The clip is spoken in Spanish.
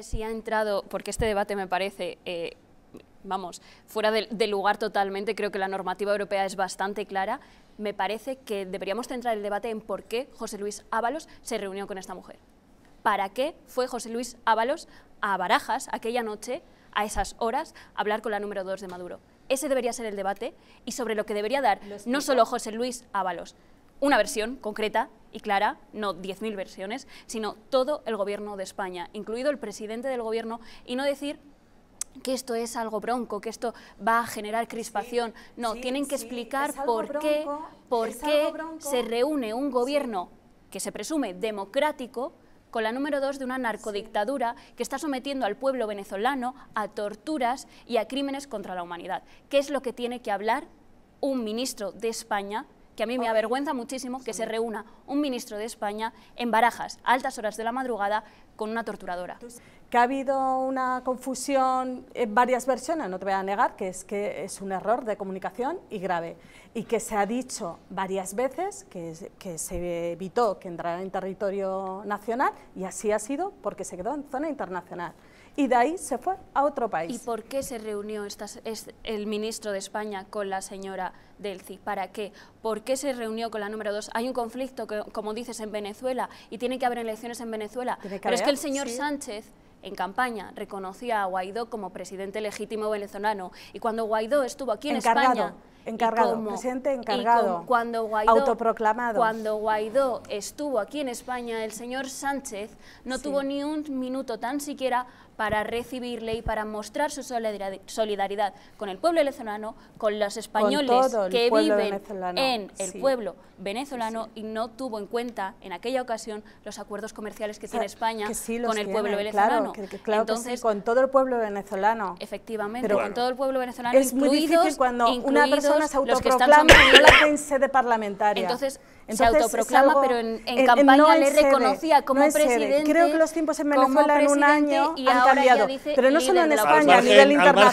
si ha entrado, porque este debate me parece, eh, vamos, fuera de, lugar totalmente, creo que la normativa europea es bastante clara, me parece que deberíamos centrar el debate en por qué José Luis Ábalos se reunió con esta mujer. ¿Para qué fue José Luis Ábalos a Barajas aquella noche, a esas horas, a hablar con la número 2 de Maduro? Ese debería ser el debate y sobre lo que debería dar no solo José Luis Ábalos, una versión concreta y clara, no 10.000 versiones, sino todo el gobierno de España, incluido el presidente del gobierno, y no decir que esto es algo bronco, que esto va a generar crispación. no, tienen que explicar por qué, por qué se reúne un gobierno que se presume democrático con la número dos de una narcodictadura que está sometiendo al pueblo venezolano a torturas y a crímenes contra la humanidad. ¿Qué es lo que tiene que hablar un ministro de España que a mí me avergüenza muchísimo que se reúna un ministro de España en Barajas a altas horas de la madrugada con una torturadora. ¿Que ha habido una confusión en varias versiones? No te voy a negar que es, que es un error de comunicación y grave. Y que se ha dicho varias veces que, se evitó que entrara en territorio nacional y así ha sido porque se quedó en zona internacional. Y de ahí se fue a otro país. ¿Y por qué se reunió el ministro de España con la señora Delci? ¿Para qué? ¿Por qué se reunió con la número dos? Hay un conflicto, como dices, en Venezuela y tiene que haber elecciones en Venezuela. Pero es que el señor Sánchez en campaña reconocía a Guaidó como presidente legítimo venezolano y cuando Guaidó estuvo aquí en España Encargado, presidente encargado, autoproclamado. Cuando Guaidó estuvo aquí en España, el señor Sánchez no tuvo ni un minuto tan siquiera para recibirle y para mostrar su solidaridad con el pueblo venezolano, con los españoles que viven en el pueblo venezolano y no tuvo en cuenta en aquella ocasión los acuerdos comerciales que tiene España con el pueblo venezolano. Entonces, con todo el pueblo venezolano. Efectivamente, pero con todo el pueblo venezolano. Es muy cuando una persona personas se autoproclama, no la pensé de parlamentaria. Entonces, se autoproclama, pero en, campaña no le reconocía como no presidente. Creo que los tiempos en Venezuela en un año y han cambiado. pero no solo en España, a nivel internacional.